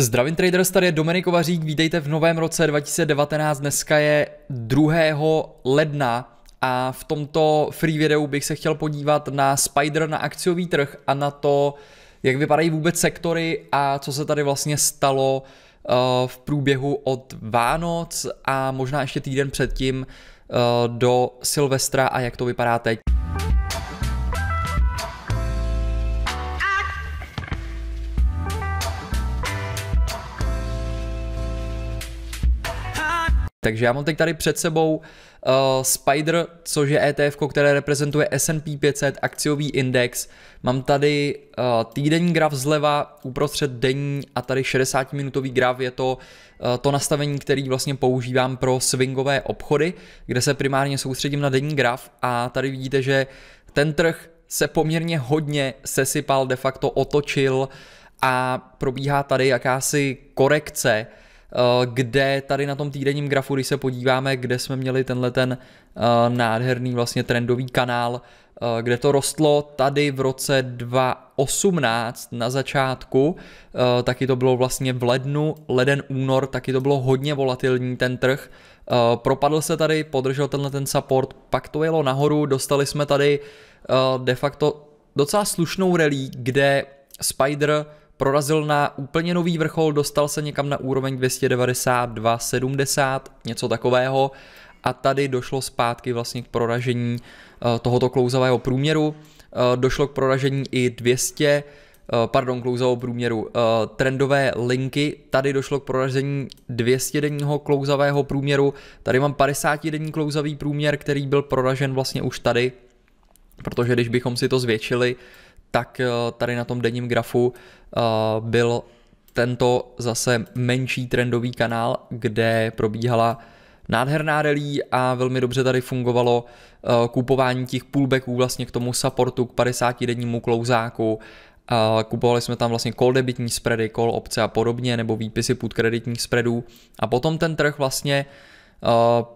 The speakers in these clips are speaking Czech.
Zdravím traders, tady je Dominik Kovařík, vítejte v novém roce 2019, dneska je 2. ledna a v tomto free videu bych se chtěl podívat na Spider na akciový trh a na to, jak vypadají vůbec sektory a co se tady vlastně stalo eh, v průběhu od Vánoc a možná ještě týden předtím eh, do Silvestra a jak to vypadá teď. Takže já mám teď tady před sebou uh, Spider, což je ETF, které reprezentuje S&P 500, akciový index. Mám tady uh, týdenní graf zleva, uprostřed denní a tady 60-minutový graf. Je to uh, to nastavení, který vlastně používám pro swingové obchody, kde se primárně soustředím na denní graf a tady vidíte, že ten trh se poměrně hodně sesypal, de facto otočil a probíhá tady jakási korekce, Eh, kde tady na tom týdenním grafu, když se podíváme, kde jsme měli tenhle ten eh, nádherný vlastně trendový kanál, eh, kde to rostlo tady v roce 2018 na začátku, taky to bylo vlastně v lednu, leden, únor, taky to bylo hodně volatilní ten trh, propadl se tady, podržel tenhle ten support, pak to jelo nahoru, dostali jsme tady de facto docela slušnou relí, kde Spider prorazil na úplně nový vrchol, dostal se někam na úroveň 292, 70, něco takového a tady došlo zpátky vlastně k proražení eh, tohoto klouzavého průměru. Eh, došlo k proražení i 200, eh, pardon, klouzavého průměru, trendové linky. Tady došlo k proražení 200 denního klouzavého průměru. Tady mám 50 denní klouzavý průměr, který byl proražen vlastně už tady, protože když bychom si to zvětšili, tak eh, tady na tom denním grafu eh, byl tento zase menší trendový kanál, kde probíhala nádherná rally a velmi dobře tady fungovalo eh, kupování těch pullbacků vlastně k tomu supportu k 50 dennímu klouzáku. Kupovali jsme tam vlastně call debitní spready, call obce a podobně, nebo výpisy put kreditních spreadů. A potom ten trh vlastně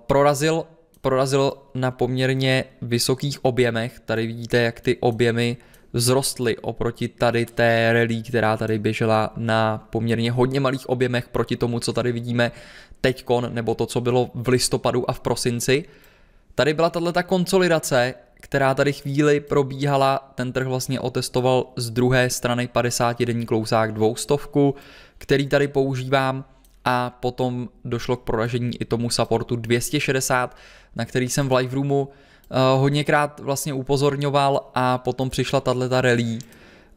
prorazil, prorazil na poměrně vysokých objemech. Tady vidíte, jak ty objemy vzrostly oproti tady té rally, která tady běžela na poměrně hodně malých objemech proti tomu, co tady vidíme teďkon, nebo to, co bylo v listopadu a v prosinci. Tady byla tato konsolidace, která tady chvíli probíhala, ten trh vlastně otestoval z druhé strany 50 denní klousák dvoustovku, který tady používám a potom došlo k proražení i tomu supportu 260, na který jsem v live roomu Eh, hodněkrát vlastně upozorňoval a potom přišla tato relí,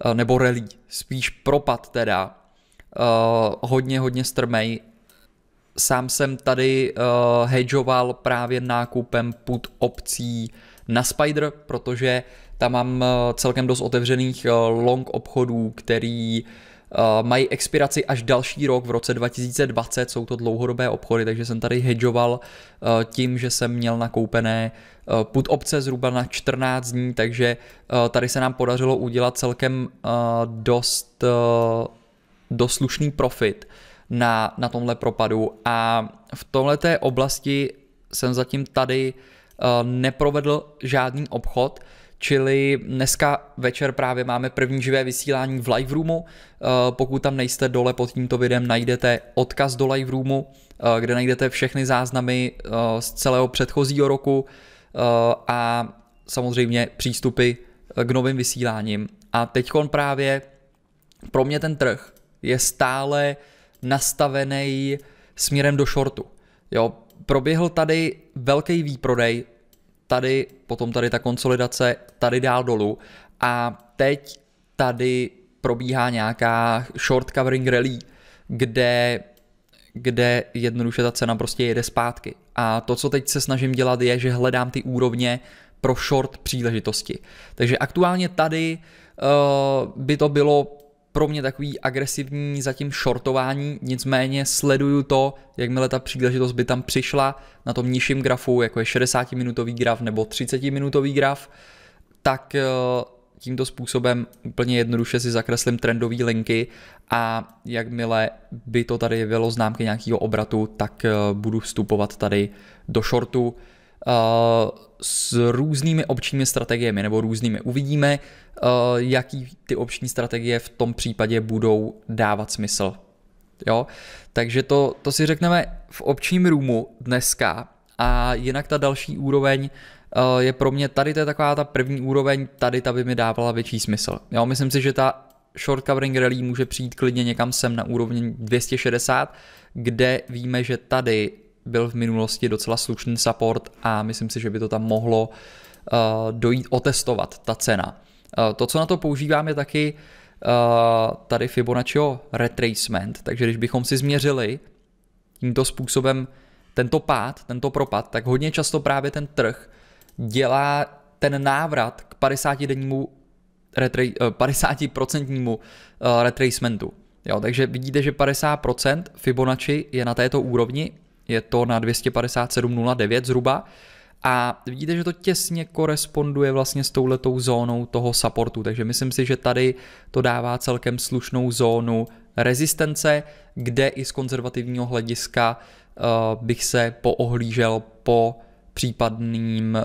eh, nebo relí, spíš propad teda, eh, hodně, hodně strmej. Sám jsem tady hedžoval právě nákupem put opcí na Spider, protože tam mám celkem dost otevřených long obchodů, který uh, Eh, mají expiraci až další rok v roce 2020, jsou to dlouhodobé obchody, takže jsem tady hedžoval eh, tím, že jsem měl nakoupené eh, put obce zhruba na 14 dní, takže tady se nám podařilo udělat celkem dost, dost slušný profit na, na tomhle propadu a v tomhle té oblasti jsem zatím tady neprovedl žádný obchod, Čili dneska večer právě máme první živé vysílání v live roomu. Eh, pokud tam nejste dole pod tímto videem, najdete odkaz do live roomu, eh, kde najdete všechny záznamy eh, z celého předchozího roku a samozřejmě přístupy k novým vysíláním. A teď právě pro mě ten trh je stále nastavený směrem do shortu. Jo, proběhl tady velký výprodej tady, potom tady ta konsolidace, tady dál dolů a teď tady probíhá nějaká short covering rally, kde, kde jednoduše ta cena prostě jede zpátky. A to, co teď se snažím dělat, je, že hledám ty úrovně pro short příležitosti. Takže aktuálně tady uh, by to bylo pro mě takový agresivní zatím shortování, nicméně sleduju to, jakmile ta příležitost by tam přišla na tom nižším grafu, jako je 60-minutový graf nebo 30-minutový graf, tak eh, tímto způsobem úplně jednoduše si zakreslím trendové linky a jakmile by to tady bylo známky nějakého obratu, tak eh, budu vstupovat tady do shortu s různými občními strategiemi, nebo různými. Uvidíme, eh, jaký ty obční strategie v tom případě budou dávat smysl. Jo? Takže to, to si řekneme v opčním růmu dneska a jinak ta další úroveň eh, je pro mě, tady to je taková ta první úroveň, tady ta by mi dávala větší smysl. Jo, myslím si, že ta short covering rally může přijít klidně někam sem na úrovni 260, kde víme, že tady byl v minulosti docela slušný support a myslím si, že by to tam mohlo eh, dojít otestovat, ta cena. Eh, to, co na to používám, je taky eh, tady Fibonacciho retracement, takže když bychom si změřili tímto způsobem tento pád, tento propad, tak hodně často právě ten trh dělá ten návrat k 50-dennímu 50% retracementu. Jo, takže vidíte, že 50% Fibonacci je na této úrovni je to na 257,09 zhruba. A vidíte, že to těsně koresponduje vlastně s touhletou zónou toho supportu, takže myslím si, že tady to dává celkem slušnou zónu rezistence, kde i z konzervativního hlediska uh, bych se poohlížel po případným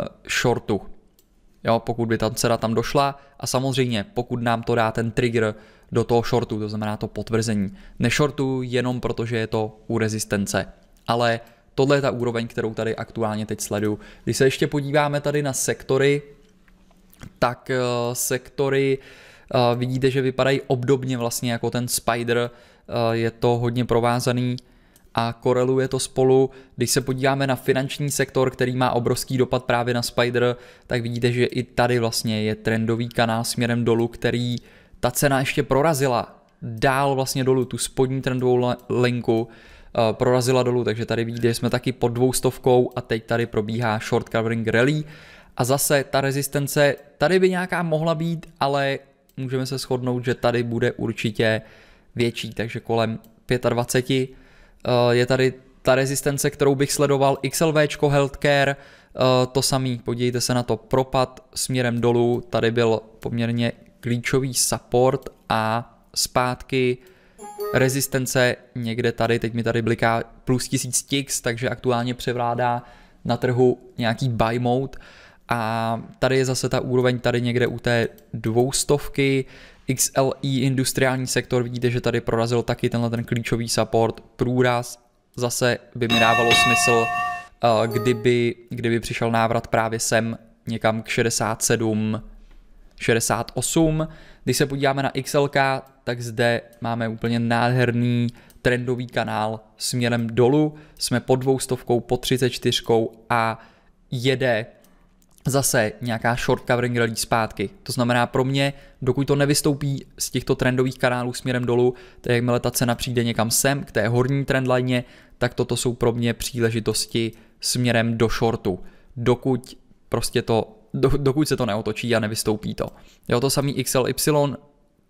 shortu. Jo, pokud by ta cena tam došla a samozřejmě pokud nám to dá ten trigger do toho shortu, to znamená to potvrzení. shortu jenom protože je to u rezistence ale tohle je ta úroveň, kterou tady aktuálně teď sleduju. Když se ještě podíváme tady na sektory, tak eh, sektory eh, vidíte, že vypadají obdobně vlastně jako ten Spider, eh, je to hodně provázaný a koreluje to spolu. Když se podíváme na finanční sektor, který má obrovský dopad právě na Spider, tak vidíte, že i tady vlastně je trendový kanál směrem dolů, který ta cena ještě prorazila dál vlastně dolů tu spodní trendovou linku Eh, prorazila dolů, takže tady vidíte, že jsme taky pod dvoustovkou a teď tady probíhá short covering rally. A zase ta rezistence tady by nějaká mohla být, ale můžeme se shodnout, že tady bude určitě větší, takže kolem 25 eh, je tady ta rezistence, kterou bych sledoval, XLV Healthcare, eh, to samý, podívejte se na to, propad směrem dolů, tady byl poměrně klíčový support a zpátky Rezistence někde tady, teď mi tady bliká plus 1000 ticks, takže aktuálně převládá na trhu nějaký buy mode. A tady je zase ta úroveň tady někde u té dvoustovky, XLI industriální sektor, vidíte, že tady prorazil taky tenhle ten klíčový support, průraz, zase by mi dávalo smysl, eh, kdyby, kdyby přišel návrat právě sem někam k 67, 68. Když se podíváme na XLK, tak zde máme úplně nádherný trendový kanál směrem dolů. Jsme pod dvoustovkou, pod 34 a jede zase nějaká short covering rally zpátky. To znamená pro mě, dokud to nevystoupí z těchto trendových kanálů směrem dolů, tak jakmile ta cena přijde někam sem, k té horní trendline, tak toto jsou pro mě příležitosti směrem do shortu. Dokud prostě to do, dokud se to neotočí a nevystoupí to. Jo, to samý XLY,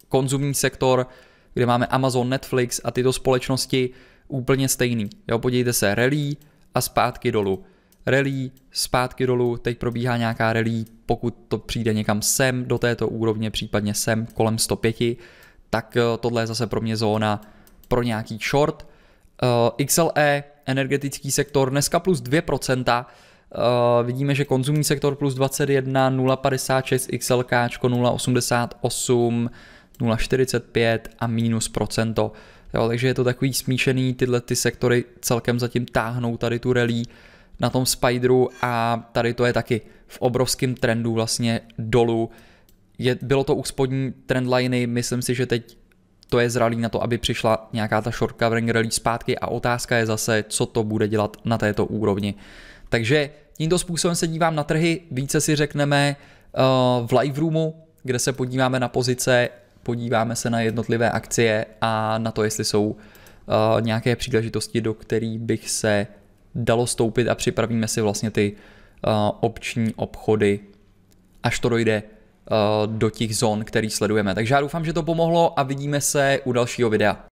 konzumní sektor, kde máme Amazon, Netflix a tyto společnosti úplně stejný. Jo, podívejte se, relí a zpátky dolů. Relí, zpátky dolů, teď probíhá nějaká relí, pokud to přijde někam sem, do této úrovně, případně sem, kolem 105, tak eh, tohle je zase pro mě zóna pro nějaký short. Eh, XLE, energetický sektor, dneska plus 2%, Eh, vidíme, že konzumní sektor plus 21, 0,56, XLK 0,88, 0,45 a minus procento. Jo, takže je to takový smíšený, tyhle ty sektory celkem zatím táhnou tady tu relí na tom Spideru a tady to je taky v obrovském trendu vlastně dolů. Je, bylo to u spodní trendliny, myslím si, že teď to je zralý na to, aby přišla nějaká ta short covering rally zpátky a otázka je zase, co to bude dělat na této úrovni. Takže tímto způsobem se dívám na trhy, více si řekneme eh, v live roomu, kde se podíváme na pozice, podíváme se na jednotlivé akcie a na to, jestli jsou eh, nějaké příležitosti, do kterých bych se dalo stoupit a připravíme si vlastně ty eh, obční obchody, až to dojde Eh, do těch zón, který sledujeme. Takže já doufám, že to pomohlo a vidíme se u dalšího videa.